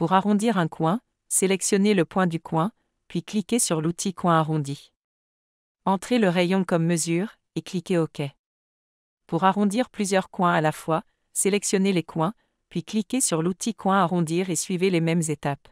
Pour arrondir un coin, sélectionnez le point du coin, puis cliquez sur l'outil coin arrondi. Entrez le rayon comme mesure et cliquez OK. Pour arrondir plusieurs coins à la fois, sélectionnez les coins, puis cliquez sur l'outil coin arrondir et suivez les mêmes étapes.